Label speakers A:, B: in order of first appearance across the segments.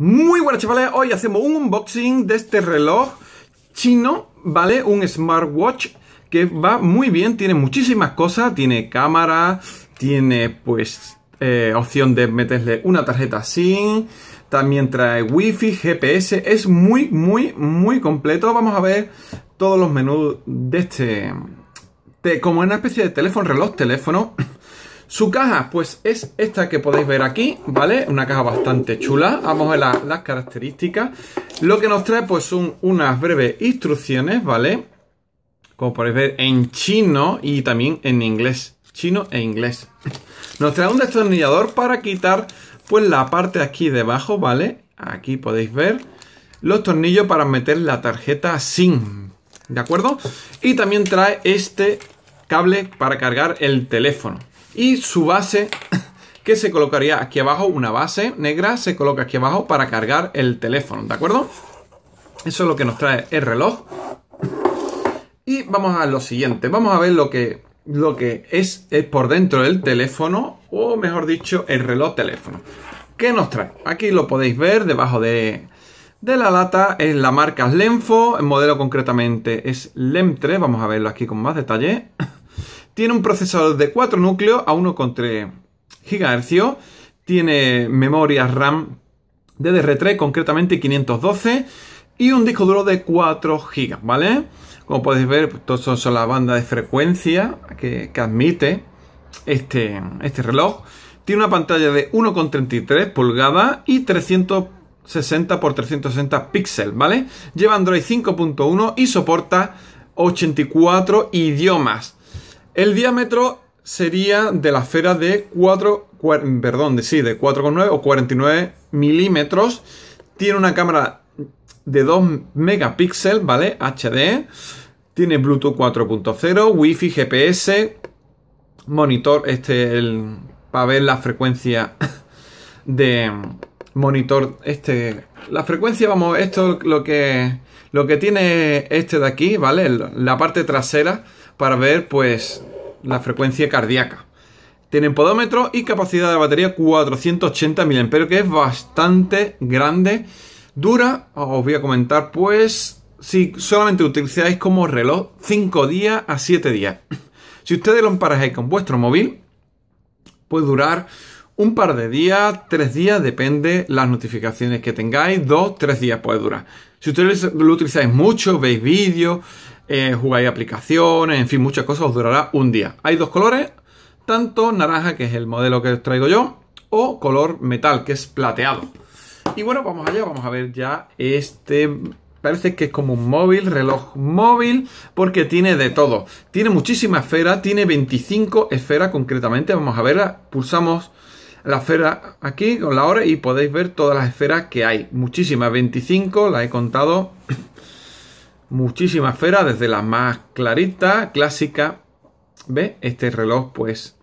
A: Muy buenas chavales, hoy hacemos un unboxing de este reloj chino, ¿vale? Un smartwatch que va muy bien, tiene muchísimas cosas, tiene cámara, tiene pues eh, opción de meterle una tarjeta SIM, también trae wifi, GPS, es muy, muy, muy completo. Vamos a ver todos los menús de este, de, como una especie de teléfono, reloj, teléfono. Su caja, pues es esta que podéis ver aquí, ¿vale? Una caja bastante chula. Vamos a ver las características. Lo que nos trae, pues, son unas breves instrucciones, ¿vale? Como podéis ver, en chino y también en inglés. Chino e inglés. Nos trae un destornillador para quitar, pues, la parte aquí debajo, ¿vale? Aquí podéis ver los tornillos para meter la tarjeta SIM, ¿de acuerdo? Y también trae este cable para cargar el teléfono y su base que se colocaría aquí abajo, una base negra se coloca aquí abajo para cargar el teléfono, ¿de acuerdo? Eso es lo que nos trae el reloj. Y vamos a lo siguiente, vamos a ver lo que, lo que es, es eh, por dentro del teléfono, o mejor dicho, el reloj teléfono. ¿Qué nos trae? Aquí lo podéis ver debajo de, de la lata es la marca Lenfo, el modelo concretamente es Lem3, vamos a verlo aquí con más detalle. Tiene un procesador de 4 núcleos a 1,3 GHz. Tiene memoria RAM DDR3, concretamente 512. Y un disco duro de 4 GB, ¿vale? Como podéis ver, pues, todos son las bandas de frecuencia que, admite este, este reloj. Tiene una pantalla de 1,33 pulgadas y 360 x 360 píxeles, ¿vale? Lleva Android 5.1 y soporta 84 idiomas. El diámetro sería de la esfera de 4, perdón, de, de 4,9 o 49 milímetros. Tiene una cámara de 2 megapíxeles, ¿vale? HD. Tiene Bluetooth 4.0, Wi-Fi, GPS, monitor, este, para ver la frecuencia de monitor, este, la frecuencia, vamos, esto lo que, lo que tiene este de aquí, ¿vale? La parte trasera para ver pues la frecuencia cardíaca. Tienen podómetro y capacidad de batería 480 mAh, que es bastante grande. Dura, os voy a comentar, pues si solamente utilizáis como reloj 5 días a 7 días. Si ustedes lo emparejáis con vuestro móvil, puede durar un par de días, 3 días, depende las notificaciones que tengáis, 2, 3 días puede durar. Si ustedes lo utilizáis mucho, veis vídeos, eh, jugáis aplicaciones, en fin, muchas cosas, os durará un día. Hay dos colores, tanto naranja, que es el modelo que os traigo yo, o color metal, que es plateado. Y bueno, vamos allá, vamos a ver ya este parece que es como un móvil, reloj móvil, porque tiene de todo. Tiene muchísima esfera, tiene 25 esferas concretamente. Vamos a verla, pulsamos la esfera aquí con la hora y podéis ver todas las esferas que hay. Muchísimas, 25, las he contado muchísimas esfera, desde la más clarita, clásica, ¿ve? Este reloj pues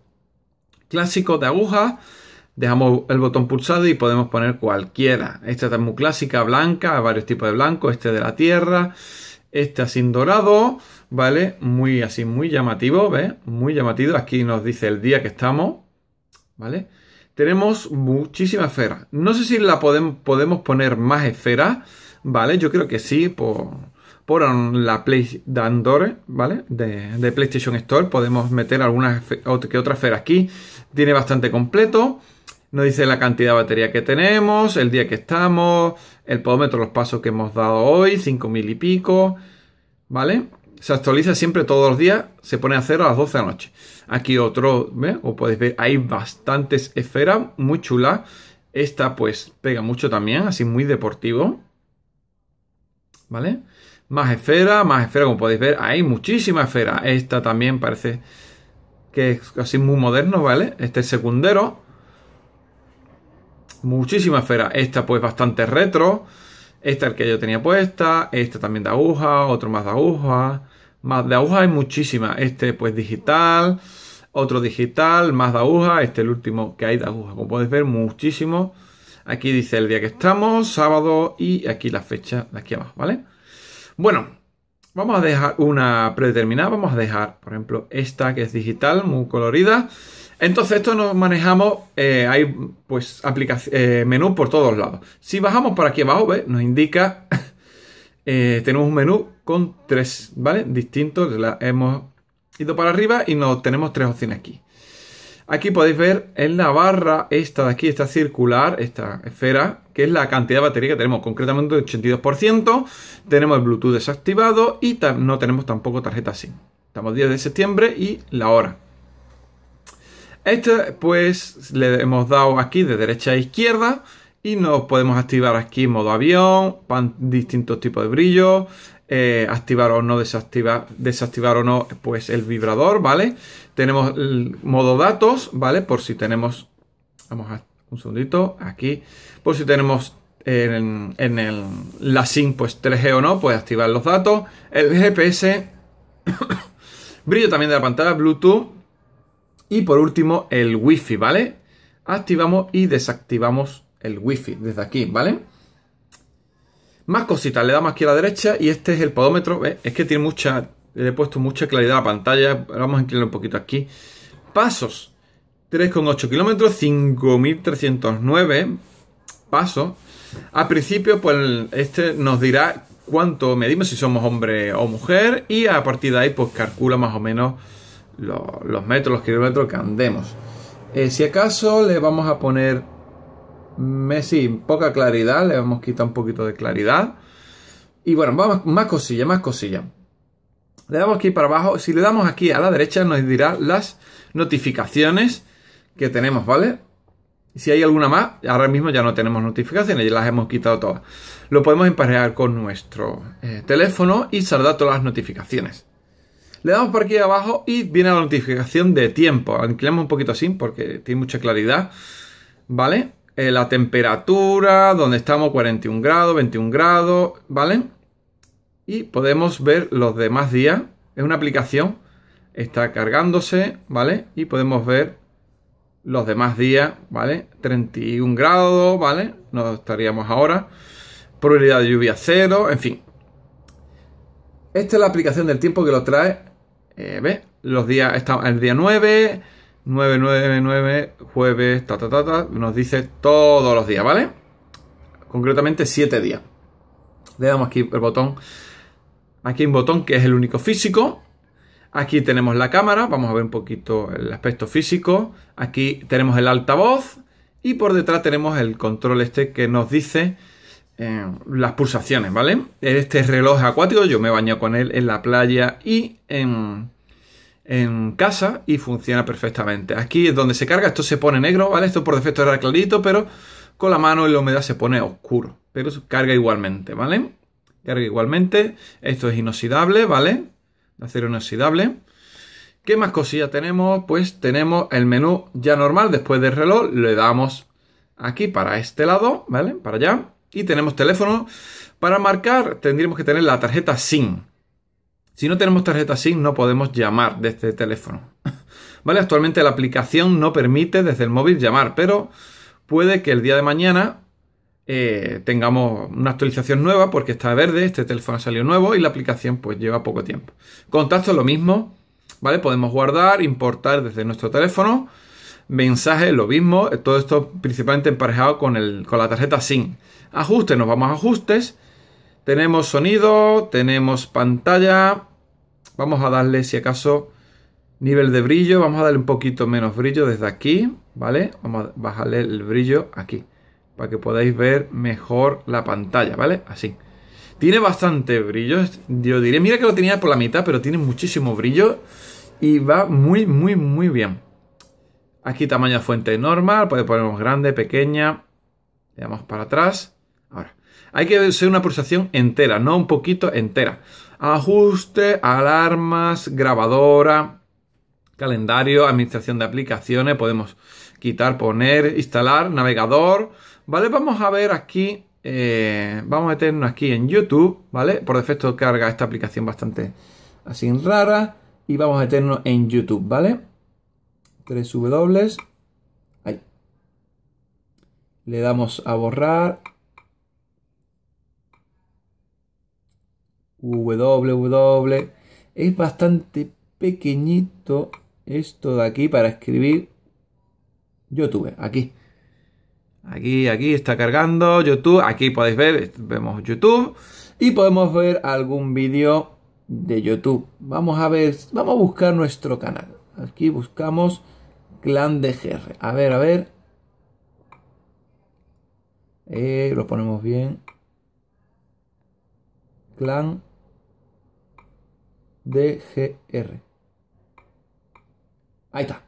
A: clásico de aguja, dejamos el botón pulsado y podemos poner cualquiera. Esta es muy clásica, blanca, varios tipos de blanco, este de la tierra, este así dorado, ¿vale? Muy así, muy llamativo, ¿ves? Muy llamativo, aquí nos dice el día que estamos, ¿vale? Tenemos muchísimas esfera. No sé si la podemos, poner más esferas, ¿vale? Yo creo que sí, por por la Play Dandore, ¿vale? De, PlayStation Store. Podemos meter algunas que otra esfera aquí. Tiene bastante completo. Nos dice la cantidad de batería que tenemos, el día que estamos, el podómetro, los pasos que hemos dado hoy, 5000 y pico, ¿vale? Se actualiza siempre todos los días, se pone a cero a las 12 de la noche. Aquí otro, ¿ves? O podéis ver, hay bastantes esferas, muy chulas. Esta pues pega mucho también, así muy deportivo. ¿Vale? Más esfera, más esfera, como podéis ver, hay muchísima esfera. Esta también parece que es casi muy moderno, ¿vale? Este es secundero. Muchísima esfera. Esta pues bastante retro. Esta es el que yo tenía puesta. Esta también de aguja. Otro más de aguja. Más de aguja hay muchísima. Este pues digital. Otro digital. Más de aguja. Este el último que hay de aguja. Como podéis ver, muchísimo. Aquí dice el día que estamos. Sábado. Y aquí la fecha de aquí abajo, ¿vale? Bueno, vamos a dejar una predeterminada, vamos a dejar, por ejemplo, esta que es digital, muy colorida. Entonces esto nos manejamos, eh, hay pues eh, menú por todos lados. Si bajamos por aquí abajo, ve, nos indica, eh, tenemos un menú con tres, ¿vale? Distintos, la hemos ido para arriba y nos tenemos tres opciones aquí. Aquí podéis ver en la barra esta de aquí, esta circular, esta esfera, que es la cantidad de batería que tenemos, concretamente 82%, tenemos el Bluetooth desactivado y no tenemos tampoco tarjeta SIM. Estamos 10 de septiembre y la hora. Este pues le hemos dado aquí de derecha a izquierda y nos podemos activar aquí modo avión, distintos tipos de brillo, eh, activar o no desactivar, desactivar o no pues el vibrador, ¿vale? Tenemos el modo datos, ¿vale? Por si tenemos, vamos a un segundito, aquí, por si tenemos en, en el, la SIM pues 3G o no, pues activar los datos, el GPS, brillo también de la pantalla, Bluetooth y por último el Wi-Fi, ¿vale? Activamos y desactivamos el Wi-Fi desde aquí, ¿vale? Más cositas, le damos aquí a la derecha y este es el podómetro. Es que tiene mucha, le he puesto mucha claridad a la pantalla. Vamos a inclinar un poquito aquí. Pasos, 3,8 kilómetros, 5.309 pasos. Al principio, pues este nos dirá cuánto medimos, si somos hombre o mujer, y a partir de ahí, pues calcula más o menos los, metros, los kilómetros que andemos. Eh, si acaso le vamos a poner Messi, poca claridad, le hemos quitado un poquito de claridad. Y bueno, vamos, más cosilla, más cosilla. Le damos aquí para abajo. Si le damos aquí a la derecha, nos dirá las notificaciones que tenemos, ¿vale? Si hay alguna más, ahora mismo ya no tenemos notificaciones, ya las hemos quitado todas. Lo podemos emparejar con nuestro eh, teléfono y saldrá todas las notificaciones. Le damos por aquí abajo y viene la notificación de tiempo. Anclemos un poquito así porque tiene mucha claridad, ¿vale? Eh, la temperatura, donde estamos 41 grados, 21 grados, ¿vale? Y podemos ver los demás días. Es una aplicación, está cargándose, ¿vale? Y podemos ver los demás días, ¿vale? 31 grados, ¿vale? No estaríamos ahora. Probabilidad de lluvia cero, en fin. Esta es la aplicación del tiempo que lo trae. Eh, ¿Ves? Los días, está el día 9, 999 jueves, ta, ta, ta, ta, nos dice todos los días, ¿vale? Concretamente 7 días. Le damos aquí el botón. Aquí hay un botón que es el único físico. Aquí tenemos la cámara, vamos a ver un poquito el aspecto físico. Aquí tenemos el altavoz y por detrás tenemos el control este que nos dice eh, las pulsaciones, ¿vale? Este reloj acuático, yo me baño con él en la playa y en en casa y funciona perfectamente. Aquí es donde se carga, esto se pone negro, ¿vale? Esto por defecto era clarito, pero con la mano y la humedad se pone oscuro. Pero carga igualmente, ¿vale? Carga igualmente. Esto es inoxidable, ¿vale? De acero inoxidable. ¿Qué más cosillas tenemos? Pues tenemos el menú ya normal después del reloj. Le damos aquí para este lado, ¿vale? Para allá. Y tenemos teléfono. Para marcar tendríamos que tener la tarjeta SIM. Si no tenemos tarjeta SIM no podemos llamar desde el teléfono. ¿Vale? Actualmente la aplicación no permite desde el móvil llamar, pero puede que el día de mañana eh, tengamos una actualización nueva porque está verde, este teléfono salió nuevo y la aplicación pues lleva poco tiempo. Contacto lo mismo, ¿vale? Podemos guardar, importar desde nuestro teléfono. Mensajes, lo mismo, eh, todo esto principalmente emparejado con, el, con la tarjeta SIM. Ajustes, nos vamos a ajustes. Tenemos sonido, tenemos pantalla, Vamos a darle, si acaso, nivel de brillo. Vamos a darle un poquito menos brillo desde aquí, ¿vale? Vamos a bajarle el brillo aquí, para que podáis ver mejor la pantalla, ¿vale? Así. Tiene bastante brillo, yo diré, mira que lo tenía por la mitad, pero tiene muchísimo brillo y va muy, muy, muy bien. Aquí tamaño fuente normal, puede ponemos grande, pequeña, le damos para atrás. Ahora, hay que ser una pulsación entera, no un poquito entera ajuste, alarmas, grabadora, calendario, administración de aplicaciones, podemos quitar, poner, instalar, navegador, ¿vale? Vamos a ver aquí, eh, vamos a meternos aquí en YouTube, ¿vale? Por defecto carga esta aplicación bastante así rara y vamos a meternos en YouTube, ¿vale? 3 W, Le damos a borrar www. Es bastante pequeñito esto de aquí para escribir YouTube. Aquí. Aquí, aquí está cargando YouTube. Aquí podéis ver, vemos YouTube. Y podemos ver algún vídeo de YouTube. Vamos a ver, vamos a buscar nuestro canal. Aquí buscamos Clan de GR. A ver, a ver. Eh, lo ponemos bien. Clan DGR. Ahí está.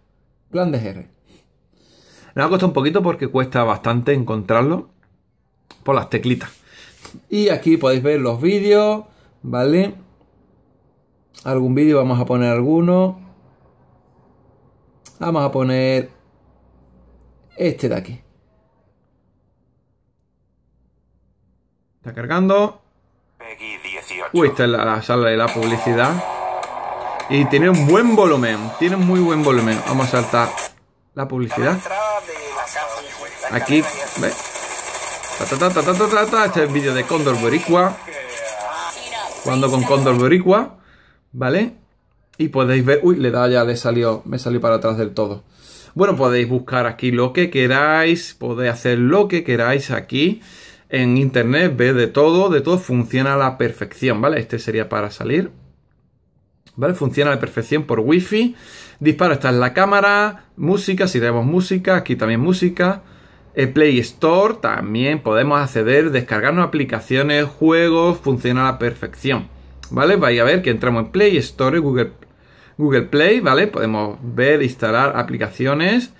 A: Plan DGR. Nos ha costado un poquito porque cuesta bastante encontrarlo por las teclitas. Y aquí podéis ver los vídeos, ¿vale? Algún vídeo, vamos a poner alguno. Vamos a poner este de aquí. Está cargando. Uy, esta es la, sala de la publicidad. Y tiene un buen volumen, tiene muy buen volumen. Vamos a saltar la publicidad. Aquí, ¿ves? Este es el vídeo de Condor Boricua. Cuando con Condor Boricua, ¿vale? Y podéis ver, uy, le da ya, le salió, me salió para atrás del todo. Bueno, podéis buscar aquí lo que queráis, podéis hacer lo que queráis aquí en internet, ve de todo, de todo funciona a la perfección, ¿vale? Este sería para salir. ¿Vale? Funciona a la perfección por wifi. Disparo está en la cámara, música, si tenemos música, aquí también música. Eh, Play Store también podemos acceder, descargarnos aplicaciones, juegos, funciona a la perfección. ¿Vale? Vais a ver que entramos en Play Store, Google, Google Play, ¿vale? Podemos ver, instalar aplicaciones,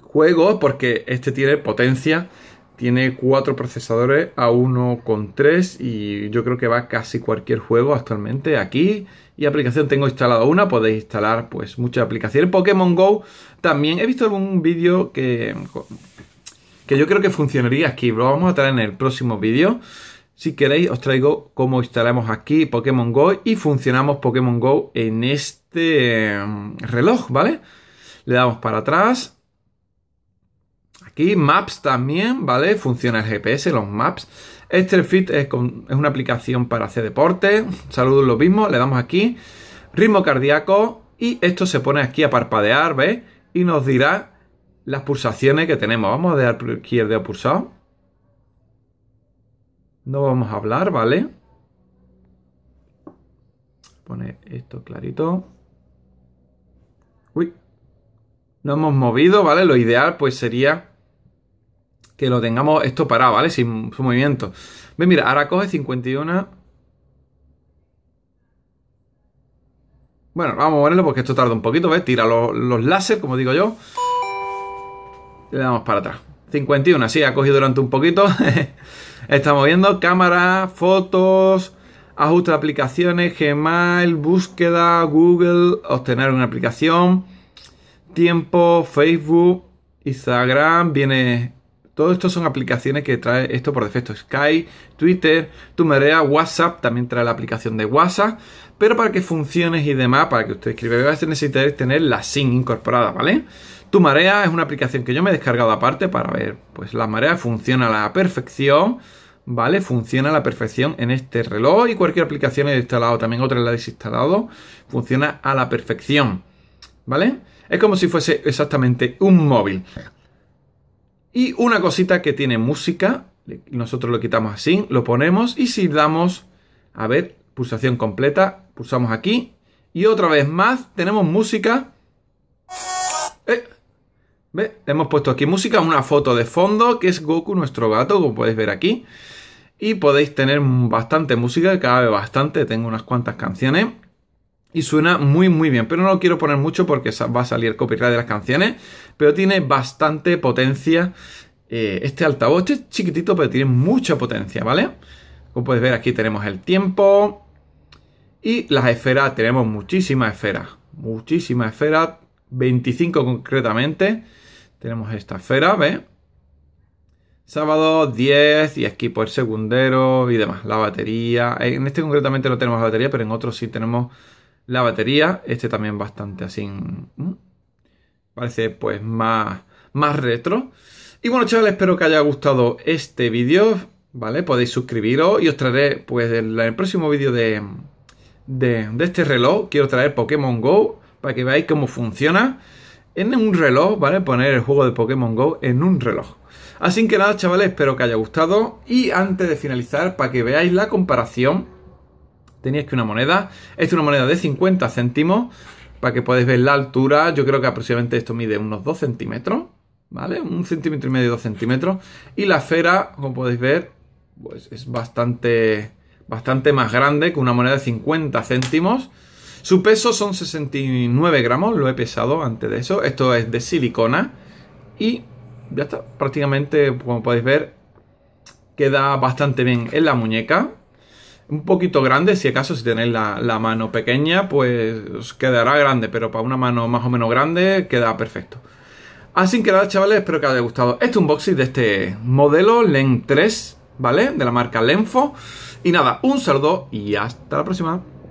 A: juegos, porque este tiene potencia tiene cuatro procesadores a 1,3 y yo creo que va casi cualquier juego actualmente aquí. Y aplicación tengo instalado una, podéis instalar pues muchas aplicaciones. Pokémon Go también. He visto algún vídeo que, que yo creo que funcionaría aquí. Lo vamos a traer en el próximo vídeo. Si queréis os traigo cómo instalamos aquí Pokémon Go y funcionamos Pokémon Go en este em, reloj, ¿vale? Le damos para atrás Aquí Maps también, ¿vale? Funciona el GPS, los Maps. Este es, una aplicación para hacer deporte. Saludos lo mismo, le damos aquí. Ritmo cardíaco. Y esto se pone aquí a parpadear, ¿ves? Y nos dirá las pulsaciones que tenemos. Vamos a dejar aquí el dedo pulsado. No vamos a hablar, ¿vale? Pone esto clarito. Uy. No hemos movido, ¿vale? Lo ideal pues sería que lo tengamos esto parado, ¿vale? Sin su movimiento. Ve, mira, ahora coge 51. Bueno, vamos a ponerlo porque esto tarda un poquito, ¿ves? Tira los, los láser, como digo yo. Y le damos para atrás. 51, sí, ha cogido durante un poquito. Estamos viendo cámara, fotos, ajuste de aplicaciones, Gmail, búsqueda, Google, obtener una aplicación, tiempo, Facebook, Instagram, viene todo esto son aplicaciones que trae esto por defecto. Sky, Twitter, Marea, WhatsApp, también trae la aplicación de WhatsApp. Pero para que funcione y demás, para que usted escriba, a tener la SIM incorporada, ¿vale? Tu marea es una aplicación que yo me he descargado aparte para ver, pues la marea funciona a la perfección, ¿vale? Funciona a la perfección en este reloj y cualquier aplicación he instalado, también otra la he desinstalado, funciona a la perfección, ¿vale? Es como si fuese exactamente un móvil. Y una cosita que tiene música, nosotros lo quitamos así, lo ponemos y si damos, a ver, pulsación completa, pulsamos aquí y otra vez más tenemos música. Eh, Hemos puesto aquí música, una foto de fondo que es Goku, nuestro gato, como podéis ver aquí. Y podéis tener bastante música, cabe bastante, tengo unas cuantas canciones y suena muy muy bien, pero no lo quiero poner mucho porque va a salir copyright de las canciones, pero tiene bastante potencia eh, este altavoz, este es chiquitito pero tiene mucha potencia, ¿vale? Como puedes ver aquí tenemos el tiempo y las esferas, tenemos muchísimas esferas, muchísimas esferas, 25 concretamente, tenemos esta esfera, ¿ves? Sábado 10 y aquí por pues, secundero y demás, la batería, en este concretamente no tenemos la batería, pero en otros sí tenemos la batería, este también bastante así. Mm, parece pues más, más retro. Y bueno, chavales, espero que haya gustado este vídeo. ¿Vale? Podéis suscribiros y os traeré pues el, próximo vídeo de, de, de este reloj. Quiero traer Pokémon Go para que veáis cómo funciona en un reloj, ¿vale? Poner el juego de Pokémon Go en un reloj. Así que nada, chavales, espero que haya gustado. Y antes de finalizar, para que veáis la comparación Tenías que una moneda. Esta es una moneda de 50 céntimos, para que podáis ver la altura. Yo creo que aproximadamente esto mide unos 2 centímetros, ¿vale? Un centímetro y medio, 2 centímetros. Y la esfera, como podéis ver, pues es bastante, bastante más grande que una moneda de 50 céntimos. Su peso son 69 gramos, lo he pesado antes de eso. Esto es de silicona y ya está. Prácticamente, como podéis ver, queda bastante bien en la muñeca un poquito grande, si acaso si tenéis la, mano pequeña, pues os quedará grande, pero para una mano más o menos grande queda perfecto. Así que nada, chavales, espero que os haya gustado este unboxing de este modelo LEN 3, ¿vale? De la marca Lenfo. Y nada, un saludo y hasta la próxima.